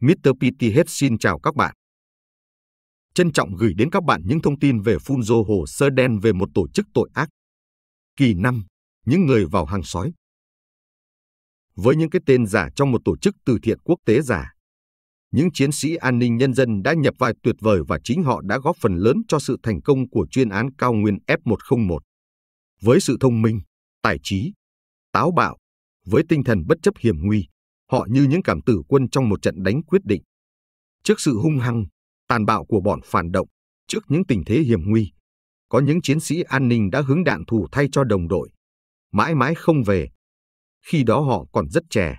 Mr. PT hết xin chào các bạn. Trân trọng gửi đến các bạn những thông tin về Funzo Hồ Sơ Đen về một tổ chức tội ác. Kỳ 5, những người vào hàng sói. Với những cái tên giả trong một tổ chức từ thiện quốc tế giả, những chiến sĩ an ninh nhân dân đã nhập vai tuyệt vời và chính họ đã góp phần lớn cho sự thành công của chuyên án cao nguyên F101. Với sự thông minh, tài trí, táo bạo, với tinh thần bất chấp hiểm nguy, họ như những cảm tử quân trong một trận đánh quyết định. Trước sự hung hăng, tàn bạo của bọn phản động, trước những tình thế hiểm nguy, có những chiến sĩ an ninh đã hứng đạn thủ thay cho đồng đội, mãi mãi không về. Khi đó họ còn rất trẻ.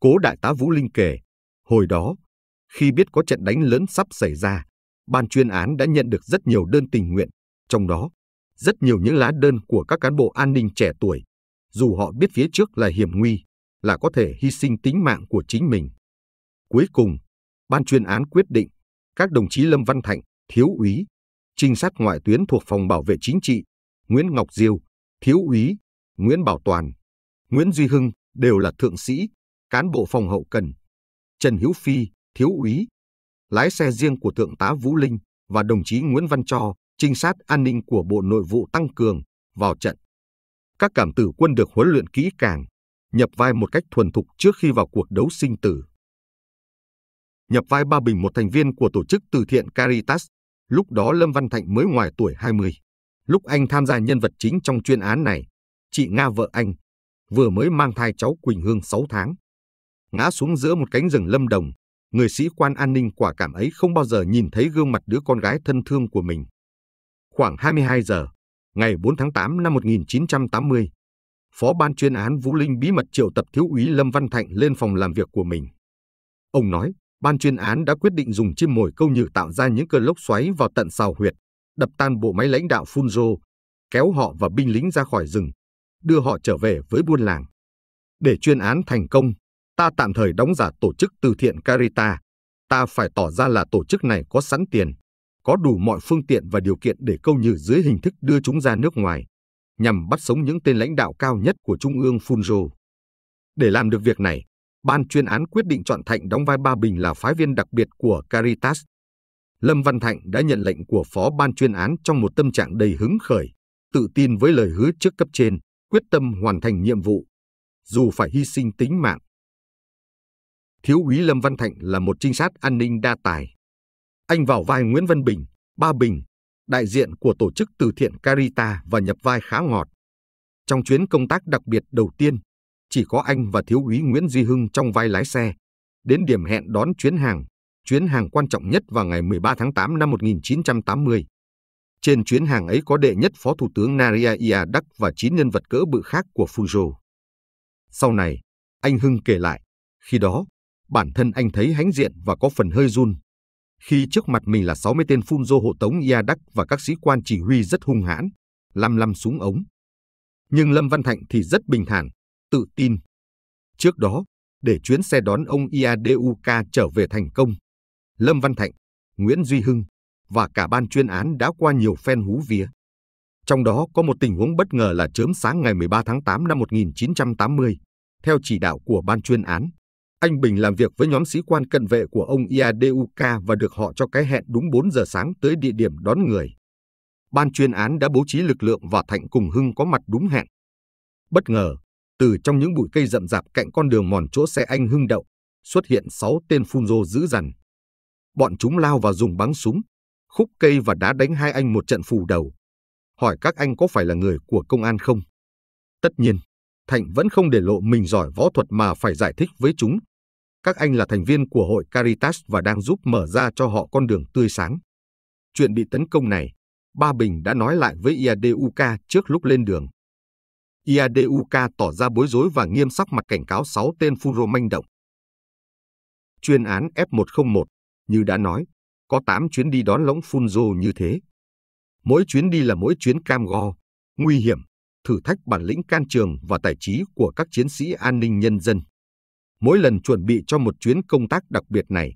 Cố đại tá Vũ Linh kể, hồi đó, khi biết có trận đánh lớn sắp xảy ra, ban chuyên án đã nhận được rất nhiều đơn tình nguyện, trong đó rất nhiều những lá đơn của các cán bộ an ninh trẻ tuổi, dù họ biết phía trước là hiểm nguy, là có thể hy sinh tính mạng của chính mình. Cuối cùng, ban chuyên án quyết định các đồng chí Lâm Văn Thạnh, thiếu úy, trinh sát ngoại tuyến thuộc phòng bảo vệ chính trị, Nguyễn Ngọc Diêu, thiếu úy, Nguyễn Bảo Toàn, Nguyễn Duy Hưng đều là thượng sĩ, cán bộ phòng hậu cần. Trần Hiếu Phi, thiếu úy, lái xe riêng của thượng tá Vũ Linh và đồng chí Nguyễn Văn Cho, trinh sát an ninh của Bộ Nội vụ tăng cường vào trận. Các cảm tử quân được huấn luyện kỹ càng, nhập vai một cách thuần thục trước khi vào cuộc đấu sinh tử. Nhập vai Ba Bình một thành viên của tổ chức từ thiện Caritas, lúc đó Lâm Văn Thạnh mới ngoài tuổi 20. Lúc anh tham gia nhân vật chính trong chuyên án này, chị Nga vợ anh vừa mới mang thai cháu Quỳnh Hương 6 tháng. Ngã xuống giữa một cánh rừng Lâm Đồng, người sĩ quan an ninh quả cảm ấy không bao giờ nhìn thấy gương mặt đứa con gái thân thương của mình. Khoảng 22 giờ, ngày 4 tháng 8 năm 1980, Phó ban chuyên án Vũ Linh bí mật triệu tập thiếu úy Lâm Văn Thạnh lên phòng làm việc của mình. Ông nói, ban chuyên án đã quyết định dùng chim mồi câu nhử tạo ra những cơn lốc xoáy vào tận sào huyệt, đập tan bộ máy lãnh đạo Funzo, kéo họ và binh lính ra khỏi rừng, đưa họ trở về với buôn làng. Để chuyên án thành công, ta tạm thời đóng giả tổ chức từ thiện Carita. Ta phải tỏ ra là tổ chức này có sẵn tiền, có đủ mọi phương tiện và điều kiện để câu nhử dưới hình thức đưa chúng ra nước ngoài nhằm bắt sống những tên lãnh đạo cao nhất của Trung ương Funro. Để làm được việc này, ban chuyên án quyết định chọn Thạnh đóng vai Ba Bình là phái viên đặc biệt của Caritas. Lâm Văn Thạnh đã nhận lệnh của phó ban chuyên án trong một tâm trạng đầy hứng khởi, tự tin với lời hứa trước cấp trên, quyết tâm hoàn thành nhiệm vụ, dù phải hy sinh tính mạng. Thiếu úy Lâm Văn Thạnh là một trinh sát an ninh đa tài. Anh vào vai Nguyễn Văn Bình, Ba Bình, đại diện của tổ chức từ thiện Carita và nhập vai khá ngọt. Trong chuyến công tác đặc biệt đầu tiên, chỉ có anh và thiếu úy Nguyễn Duy Hưng trong vai lái xe, đến điểm hẹn đón chuyến hàng, chuyến hàng quan trọng nhất vào ngày 13 tháng 8 năm 1980. Trên chuyến hàng ấy có đệ nhất Phó Thủ tướng Naria Iadak và 9 nhân vật cỡ bự khác của Fujo. Sau này, anh Hưng kể lại, khi đó, bản thân anh thấy hãnh diện và có phần hơi run khi trước mặt mình là 60 tên phun rô hộ tống Đắc và các sĩ quan chỉ huy rất hung hãn, lăm lăm súng ống. Nhưng Lâm Văn Thạnh thì rất bình thản, tự tin. Trước đó, để chuyến xe đón ông Iaduka trở về thành công, Lâm Văn Thạnh, Nguyễn Duy Hưng và cả ban chuyên án đã qua nhiều phen hú vía. Trong đó có một tình huống bất ngờ là chớm sáng ngày 13 tháng 8 năm 1980, theo chỉ đạo của ban chuyên án, anh Bình làm việc với nhóm sĩ quan cận vệ của ông IADUK và được họ cho cái hẹn đúng 4 giờ sáng tới địa điểm đón người. Ban chuyên án đã bố trí lực lượng và Thạnh cùng Hưng có mặt đúng hẹn. Bất ngờ, từ trong những bụi cây rậm rạp cạnh con đường mòn chỗ xe anh Hưng đậu, xuất hiện 6 tên Funzo dữ dằn. Bọn chúng lao vào dùng bắn súng, khúc cây và đá đánh hai anh một trận phù đầu. Hỏi các anh có phải là người của công an không? Tất nhiên, Thạnh vẫn không để lộ mình giỏi võ thuật mà phải giải thích với chúng các anh là thành viên của hội Caritas và đang giúp mở ra cho họ con đường tươi sáng. Chuyện bị tấn công này, Ba Bình đã nói lại với IADUK trước lúc lên đường. IADUK tỏ ra bối rối và nghiêm sắc mặt cảnh cáo 6 tên Furo manh động. Chuyên án F101, như đã nói, có 8 chuyến đi đón lõng Funzo như thế. Mỗi chuyến đi là mỗi chuyến cam go, nguy hiểm, thử thách bản lĩnh can trường và tài trí của các chiến sĩ an ninh nhân dân. Mỗi lần chuẩn bị cho một chuyến công tác đặc biệt này,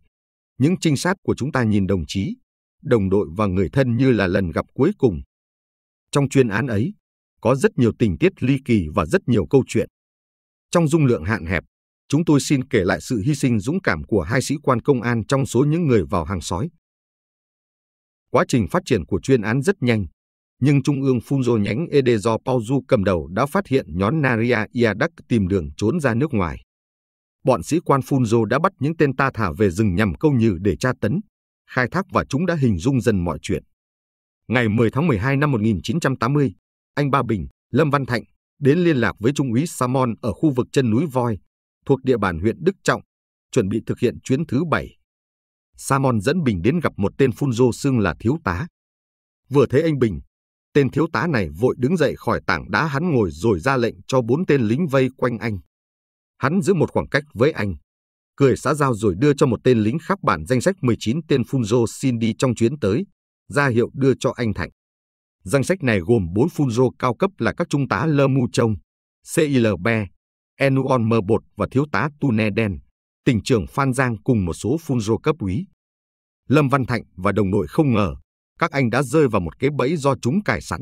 những trinh sát của chúng ta nhìn đồng chí, đồng đội và người thân như là lần gặp cuối cùng. Trong chuyên án ấy, có rất nhiều tình tiết ly kỳ và rất nhiều câu chuyện. Trong dung lượng hạn hẹp, chúng tôi xin kể lại sự hy sinh dũng cảm của hai sĩ quan công an trong số những người vào hàng sói. Quá trình phát triển của chuyên án rất nhanh, nhưng Trung ương phun Funzo nhánh ED do Pauzu cầm đầu đã phát hiện nhóm Naria Iadak tìm đường trốn ra nước ngoài bọn sĩ quan Funzo đã bắt những tên ta thả về rừng nhằm câu nhử để tra tấn, khai thác và chúng đã hình dung dần mọi chuyện. Ngày 10 tháng 12 năm 1980, anh Ba Bình, Lâm Văn Thạnh đến liên lạc với Trung úy Samon ở khu vực chân núi Voi, thuộc địa bàn huyện Đức Trọng, chuẩn bị thực hiện chuyến thứ bảy. Samon dẫn Bình đến gặp một tên Funzo xưng là thiếu tá. Vừa thấy anh Bình, tên thiếu tá này vội đứng dậy khỏi tảng đá hắn ngồi rồi ra lệnh cho bốn tên lính vây quanh anh. Hắn giữ một khoảng cách với anh, cười xã giao rồi đưa cho một tên lính khắp bản danh sách 19 tên Funzo xin đi trong chuyến tới, ra hiệu đưa cho anh Thạnh. Danh sách này gồm 4 Funzo cao cấp là các trung tá Lơ Mu Trông, CILB, Enuon M1 và thiếu tá Tune Đen, tỉnh trưởng Phan Giang cùng một số Funzo cấp úy. Lâm Văn Thạnh và đồng đội không ngờ, các anh đã rơi vào một cái bẫy do chúng cài sẵn.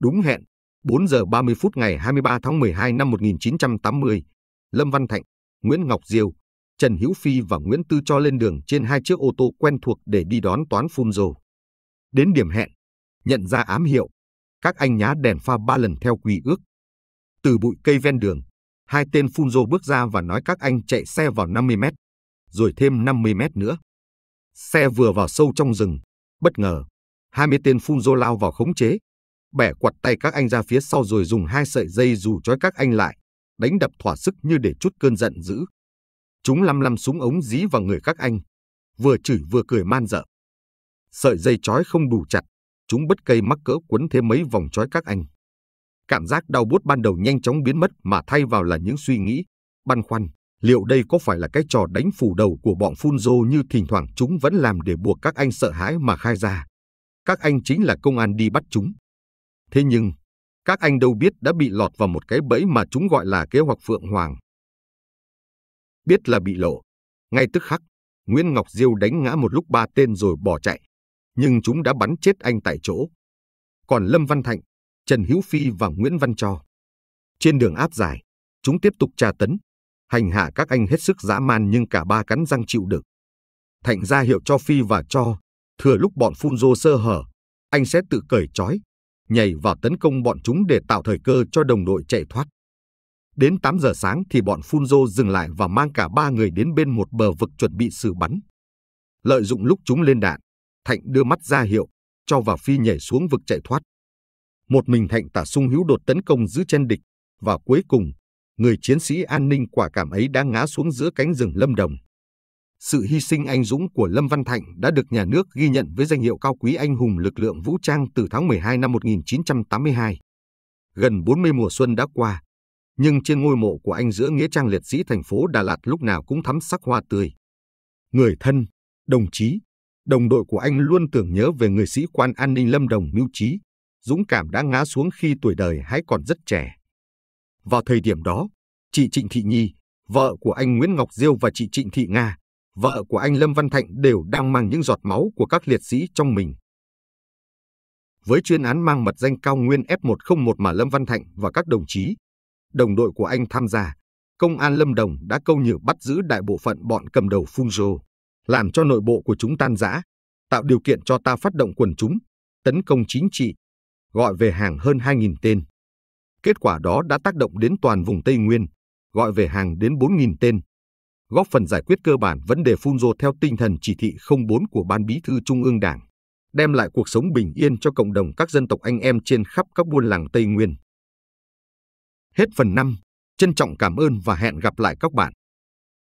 Đúng hẹn, 4 giờ 30 phút ngày 23 tháng 12 năm 1980, Lâm Văn Thạnh, Nguyễn Ngọc Diêu, Trần Hữu Phi và Nguyễn Tư cho lên đường trên hai chiếc ô tô quen thuộc để đi đón Toán Phun Rồ. Đến điểm hẹn, nhận ra ám hiệu, các anh nhá đèn pha ba lần theo quy ước. Từ bụi cây ven đường, hai tên Phun Rồ bước ra và nói các anh chạy xe vào 50 mét, rồi thêm 50 mét nữa. Xe vừa vào sâu trong rừng, bất ngờ, 20 tên Phun Rồ lao vào khống chế, bẻ quặt tay các anh ra phía sau rồi dùng hai sợi dây dù trói các anh lại, đánh đập thỏa sức như để chút cơn giận dữ. Chúng lăm lăm súng ống dí vào người các anh, vừa chửi vừa cười man dợ. Sợi dây trói không đủ chặt, chúng bất cây mắc cỡ quấn thêm mấy vòng trói các anh. Cảm giác đau buốt ban đầu nhanh chóng biến mất mà thay vào là những suy nghĩ, băn khoăn, liệu đây có phải là cái trò đánh phủ đầu của bọn phun rô như thỉnh thoảng chúng vẫn làm để buộc các anh sợ hãi mà khai ra. Các anh chính là công an đi bắt chúng. Thế nhưng, các anh đâu biết đã bị lọt vào một cái bẫy mà chúng gọi là kế hoạch Phượng Hoàng. Biết là bị lộ, ngay tức khắc, Nguyễn Ngọc Diêu đánh ngã một lúc ba tên rồi bỏ chạy, nhưng chúng đã bắn chết anh tại chỗ. Còn Lâm Văn Thạnh, Trần Hữu Phi và Nguyễn Văn Cho. Trên đường áp dài chúng tiếp tục tra tấn, hành hạ các anh hết sức dã man nhưng cả ba cắn răng chịu đựng. Thạnh ra hiệu cho Phi và Cho, thừa lúc bọn phun rô sơ hở, anh sẽ tự cởi trói, nhảy vào tấn công bọn chúng để tạo thời cơ cho đồng đội chạy thoát. Đến 8 giờ sáng thì bọn Funzo dừng lại và mang cả ba người đến bên một bờ vực chuẩn bị xử bắn. Lợi dụng lúc chúng lên đạn, Thạnh đưa mắt ra hiệu, cho và Phi nhảy xuống vực chạy thoát. Một mình Thạnh tả sung hữu đột tấn công giữ chân địch, và cuối cùng, người chiến sĩ an ninh quả cảm ấy đã ngã xuống giữa cánh rừng Lâm Đồng sự hy sinh anh dũng của Lâm Văn Thạnh đã được nhà nước ghi nhận với danh hiệu cao quý anh hùng lực lượng vũ trang từ tháng 12 năm 1982. Gần 40 mùa xuân đã qua, nhưng trên ngôi mộ của anh giữa nghĩa trang liệt sĩ thành phố Đà Lạt lúc nào cũng thắm sắc hoa tươi. Người thân, đồng chí, đồng đội của anh luôn tưởng nhớ về người sĩ quan an ninh Lâm Đồng mưu trí, dũng cảm đã ngã xuống khi tuổi đời hãy còn rất trẻ. Vào thời điểm đó, chị Trịnh Thị Nhi, vợ của anh Nguyễn Ngọc Diêu và chị Trịnh Thị Nga, vợ của anh Lâm Văn Thạnh đều đang mang những giọt máu của các liệt sĩ trong mình. Với chuyên án mang mật danh cao nguyên F101 mà Lâm Văn Thạnh và các đồng chí, đồng đội của anh tham gia, công an Lâm Đồng đã câu nhử bắt giữ đại bộ phận bọn cầm đầu phun rô, làm cho nội bộ của chúng tan rã, tạo điều kiện cho ta phát động quần chúng, tấn công chính trị, gọi về hàng hơn 2.000 tên. Kết quả đó đã tác động đến toàn vùng Tây Nguyên, gọi về hàng đến 4.000 tên, góp phần giải quyết cơ bản vấn đề phun rô theo tinh thần chỉ thị 04 của Ban Bí thư Trung ương Đảng, đem lại cuộc sống bình yên cho cộng đồng các dân tộc anh em trên khắp các buôn làng Tây Nguyên. Hết phần 5, trân trọng cảm ơn và hẹn gặp lại các bạn.